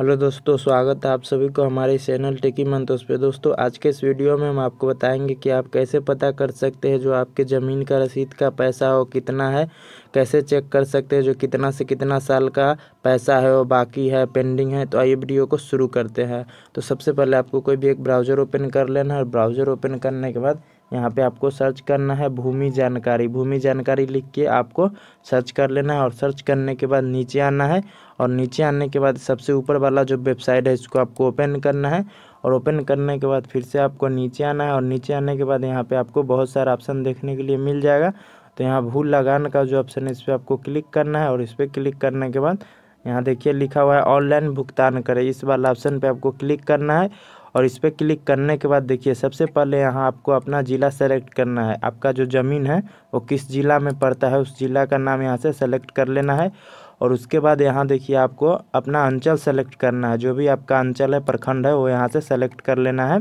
hello दोस्तों स्वागत है आप सभी को हमारे चैनल टिकी मंतोष पे दोस्तों आज के इस वीडियो में हम आपको बताएंगे कि आप कैसे पता कर सकते हैं जो आपके ज़मीन का रसीद का पैसा हो कितना है कैसे चेक कर सकते हैं जो कितना से कितना साल का पैसा है वो बाकी है पेंडिंग है तो आइए वीडियो को शुरू करते हैं तो सबसे पहले आपको कोई भी एक ब्राउज़र ओपन कर लेना है और ब्राउज़र ओपन करने के बाद यहाँ पे आपको सर्च करना है भूमि जानकारी भूमि जानकारी लिख के आपको सर्च कर लेना है और सर्च करने के बाद नीचे आना है और नीचे आने के बाद सबसे ऊपर वाला जो वेबसाइट है इसको आपको ओपन करना है और ओपन करने के बाद फिर से आपको नीचे आना है और नीचे आने के बाद यहाँ पे आपको बहुत सारा ऑप्शन देखने के लिए मिल जाएगा तो यहाँ भूल लगान का जो ऑप्शन है इस पर आपको क्लिक करना है और इस पर क्लिक करने के बाद यहाँ देखिए लिखा हुआ है ऑनलाइन भुगतान करें इस वाला ऑप्शन पे आपको क्लिक करना है और इस पर क्लिक करने के बाद देखिए सबसे पहले यहाँ आपको अपना ज़िला सेलेक्ट करना है आपका जो ज़मीन है वो किस ज़िला में पड़ता है उस ज़िला का नाम यहाँ से सेलेक्ट कर लेना है और उसके बाद यहाँ देखिए आपको अपना अंचल सेलेक्ट करना है जो भी आपका अंचल है प्रखंड है वो यहाँ से सेलेक्ट कर लेना है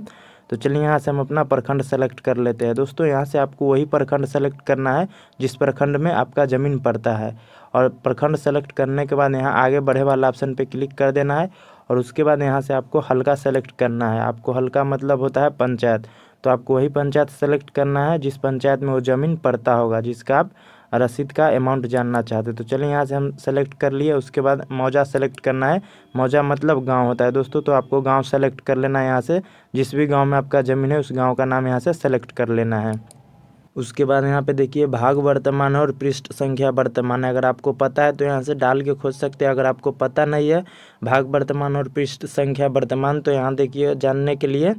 तो चलिए यहाँ से हम अपना प्रखंड सेलेक्ट कर लेते हैं दोस्तों यहाँ से आपको वही प्रखंड सेलेक्ट करना है जिस प्रखंड में आपका ज़मीन पड़ता है और प्रखंड सेलेक्ट करने के बाद यहाँ आगे बढ़े वाला ऑप्शन पे क्लिक कर देना है और उसके बाद यहाँ से आपको हल्का सेलेक्ट करना है आपको हल्का मतलब होता है पंचायत तो आपको वही पंचायत सेलेक्ट करना है जिस पंचायत में वो ज़मीन पड़ता होगा जिसका आप रसीद का अमाउंट जानना चाहते तो चलिए यहाँ से हम सेलेक्ट कर लिए उसके बाद मौजा सेलेक्ट करना है मौजा मतलब गांव होता है दोस्तों तो आपको गांव सेलेक्ट कर लेना है यहाँ से जिस भी गांव में आपका ज़मीन है उस गांव का नाम यहाँ से सेलेक्ट कर लेना है उसके बाद यहाँ पे देखिए भाग वर्तमान है और पृष्ठ संख्या वर्तमान है अगर आपको पता है तो यहाँ से डाल के खोज सकते हैं अगर आपको पता नहीं है भाग वर्तमान और पृष्ठ संख्या वर्तमान तो यहाँ देखिए जानने के लिए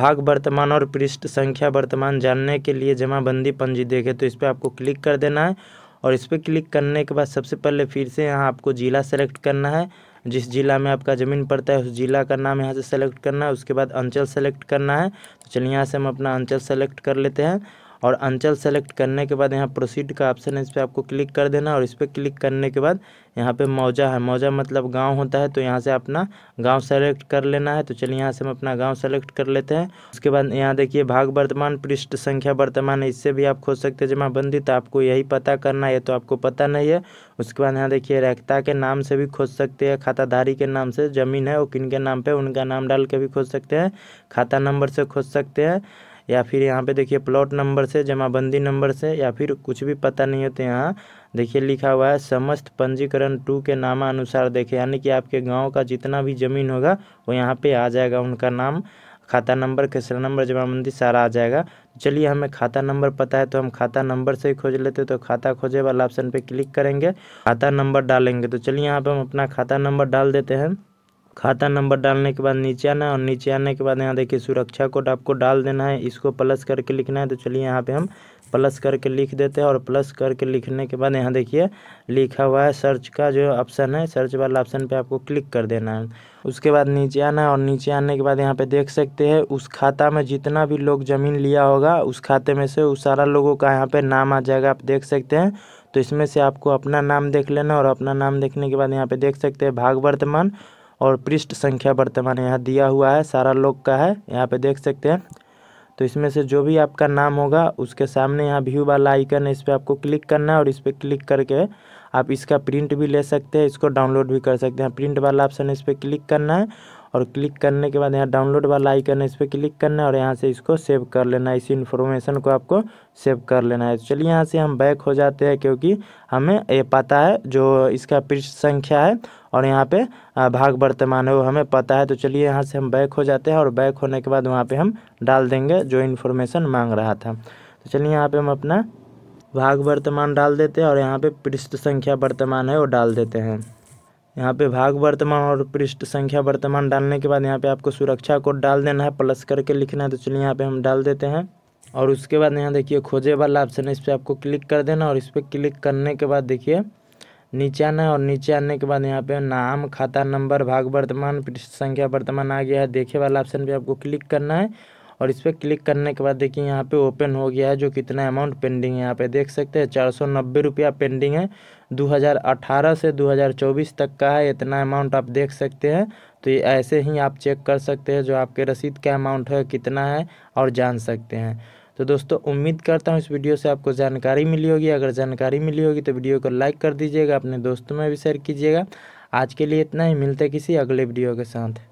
भाग वर्तमान और पृष्ठ संख्या वर्तमान जानने के लिए जमाबंदी पंजी देखे तो इस पर आपको क्लिक कर देना है और इस पर क्लिक करने के बाद सबसे पहले फिर से यहाँ आपको ज़िला सेलेक्ट करना है जिस ज़िला में आपका ज़मीन पड़ता है उस ज़िला का नाम यहाँ से सेलेक्ट करना है उसके बाद अंचल सेलेक्ट करना है तो चलिए यहाँ से हम अपना अंचल सेलेक्ट कर लेते हैं और अंचल सेलेक्ट करने के बाद यहाँ प्रोसीड का ऑप्शन है इस पर आपको क्लिक कर देना और इस पर क्लिक करने के बाद यहाँ पे मौजा है मौजा मतलब गांव होता है तो यहाँ से अपना गांव सेलेक्ट कर लेना है तो चलिए यहाँ से हम अपना गांव सेलेक्ट कर लेते हैं उसके बाद यहाँ देखिए भाग वर्तमान पृष्ठ संख्या वर्तमान है इससे भी आप खोज सकते हैं जमाबंदी तो आपको यही पता करना है तो आपको पता नहीं है उसके बाद यहाँ देखिए रेखता के नाम से भी खोज सकते हैं खाताधारी के नाम से ज़मीन है वो किन के नाम पर उनका नाम डाल के भी खोज सकते हैं खाता नंबर से खोज सकते हैं या फिर यहाँ पे देखिए प्लॉट नंबर से जमाबंदी नंबर से या फिर कुछ भी पता नहीं होते यहाँ देखिए लिखा हुआ है समस्त पंजीकरण टू के नामानुसार अनुसार देखे यानी कि आपके गाँव का जितना भी ज़मीन होगा वो यहाँ पर आ जाएगा उनका नाम खाता नंबर खेसरा नंबर जमाबंदी सारा आ जाएगा चलिए हमें खाता नंबर पता है तो हम खाता नंबर से ही खोज लेते तो खाता खोजे वाला ऑप्शन पे क्लिक करेंगे खाता नंबर डालेंगे तो चलिए यहाँ पे हम अपना खाता नंबर डाल देते हैं खाता नंबर डालने के बाद नीचे आना है और नीचे आने के बाद यहाँ देखिए सुरक्षा कोड आपको डाल देना है इसको प्लस करके लिखना है तो चलिए यहाँ पे हम प्लस करके लिख देते हैं और प्लस करके लिखने के बाद यहाँ देखिए लिखा हुआ है सर्च का जो ऑप्शन है सर्च वाला ऑप्शन पे आपको क्लिक कर देना है उसके बाद नीचे आना है और नीचे आने के बाद यहाँ पे देख सकते हैं उस खाता में जितना भी लोग ज़मीन लिया होगा उस खाते में से उस सारा लोगों का यहाँ पर नाम आ जाएगा आप देख सकते हैं तो इसमें से आपको अपना नाम देख लेना और अपना नाम देखने के बाद यहाँ पे देख सकते हैं भाग वर्तमान और पृष्ठ संख्या वर्तमान यहाँ दिया हुआ है सारा लोग का है यहाँ पे देख सकते हैं तो इसमें से जो भी आपका नाम होगा उसके सामने यहाँ व्यू वाला आइकन है इस पर आपको क्लिक करना है और इस पर क्लिक करके आप इसका प्रिंट भी ले सकते हैं इसको डाउनलोड भी कर सकते हैं प्रिंट वाला ऑप्शन इस पर क्लिक करना है और क्लिक करने के बाद यहाँ डाउनलोड वाला आइकन है इस पर क्लिक करना है और यहाँ से इसको सेव कर लेना है इसी इन्फॉर्मेशन को आपको सेव कर लेना है चलिए यहाँ से हम बैक हो जाते हैं क्योंकि हमें ये पता है जो इसका पृष्ठ संख्या है और यहाँ पे भाग वर्तमान है वो हमें पता है तो चलिए यहाँ से हम बैक हो जाते हैं और बैक होने के बाद वहाँ पर हम डाल देंगे जो इन्फॉर्मेशन मांग रहा था तो चलिए यहाँ पर हम अपना भाग वर्तमान डाल देते हैं और यहाँ पर पृष्ठ संख्या वर्तमान है वो डाल देते हैं यहाँ पे भाग वर्तमान और पृष्ठ संख्या वर्तमान डालने के बाद यहाँ पे आपको सुरक्षा कोड डाल देना है प्लस करके लिखना है तो चलिए यहाँ पे हम डाल देते हैं और उसके बाद यहाँ देखिए खोजे वाला ऑप्शन है इस पर आपको क्लिक कर देना और इस पर क्लिक करने के बाद देखिए नीचे आना है और नीचे आने के बाद यहाँ पे नाम खाता नंबर भाग वर्तमान पृष्ठ संख्या वर्तमान आ गया है देखे वाला ऑप्शन पे आपको क्लिक करना है और इस पर क्लिक करने के बाद देखिए यहाँ पे ओपन हो गया है जो कितना अमाउंट पेंडिंग है यहाँ पे देख सकते हैं चार सौ नब्बे रुपया पेंडिंग है 2018 से 2024 तक का है इतना अमाउंट आप देख सकते हैं तो ये ऐसे ही आप चेक कर सकते हैं जो आपके रसीद का अमाउंट है कितना है और जान सकते हैं तो दोस्तों उम्मीद करता हूँ इस वीडियो से आपको जानकारी मिली होगी अगर जानकारी मिली होगी तो वीडियो को लाइक कर दीजिएगा अपने दोस्तों में भी शेयर कीजिएगा आज के लिए इतना ही मिलते किसी अगले वीडियो के साथ